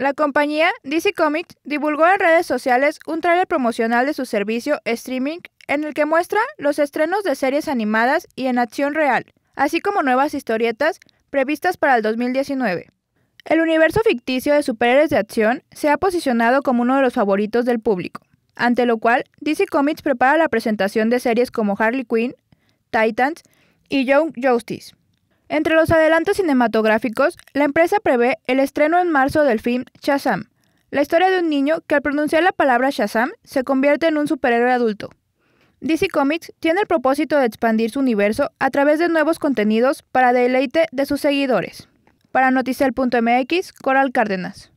La compañía DC Comics divulgó en redes sociales un trailer promocional de su servicio streaming en el que muestra los estrenos de series animadas y en acción real, así como nuevas historietas previstas para el 2019. El universo ficticio de superhéroes de acción se ha posicionado como uno de los favoritos del público, ante lo cual DC Comics prepara la presentación de series como Harley Quinn, Titans y Young Justice. Entre los adelantos cinematográficos, la empresa prevé el estreno en marzo del film Shazam, la historia de un niño que al pronunciar la palabra Shazam se convierte en un superhéroe adulto. DC Comics tiene el propósito de expandir su universo a través de nuevos contenidos para deleite de sus seguidores. Para Noticel.mx, Coral Cárdenas.